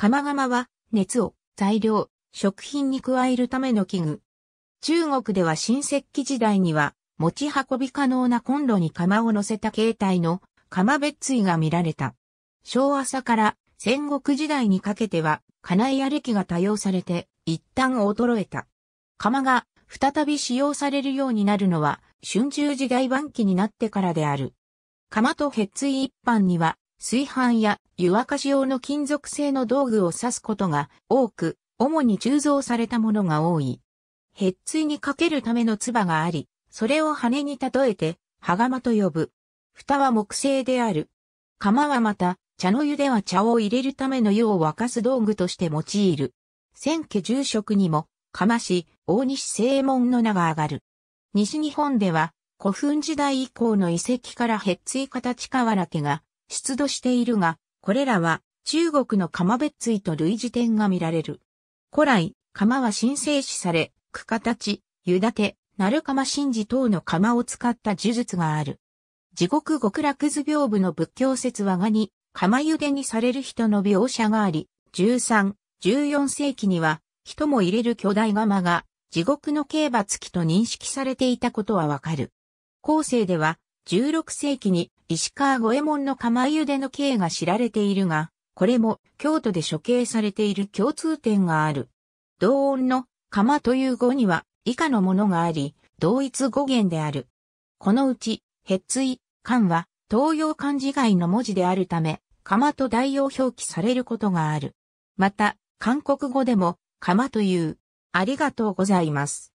釜釜は熱を材料、食品に加えるための器具。中国では新石器時代には持ち運び可能なコンロに釜を乗せた形態の釜別椎が見られた。昭和朝から戦国時代にかけては金井や歴が多用されて一旦衰えた。釜が再び使用されるようになるのは春秋時代晩期になってからである。釜とヘッツイ一般には炊飯や湯沸かし用の金属製の道具を指すことが多く、主に鋳造されたものが多い。へっついにかけるための唾があり、それを羽に例えて、羽釜と呼ぶ。蓋は木製である。釜はまた、茶の湯では茶を入れるための湯を沸かす道具として用いる。千家住職にも、釜師、大西正門の名が上がる。西日本では、古墳時代以降の遺跡からへっつい形瓦家が出土しているが、これらは中国の釜別椎と類似点が見られる。古来、釜は神聖視され、区形、湯立て、鳴る釜神事等の釜を使った呪術がある。地獄極楽図屏部の仏教説はがに、釜茹でにされる人の描写があり、13、14世紀には、人も入れる巨大釜が、地獄の刑罰期と認識されていたことはわかる。後世では、16世紀に石川五右衛門の釜茹での刑が知られているが、これも京都で処刑されている共通点がある。同音の釜という語には以下のものがあり、同一語源である。このうち、へつい、漢は東洋漢字外の文字であるため、釜と代用表記されることがある。また、韓国語でも、釜という、ありがとうございます。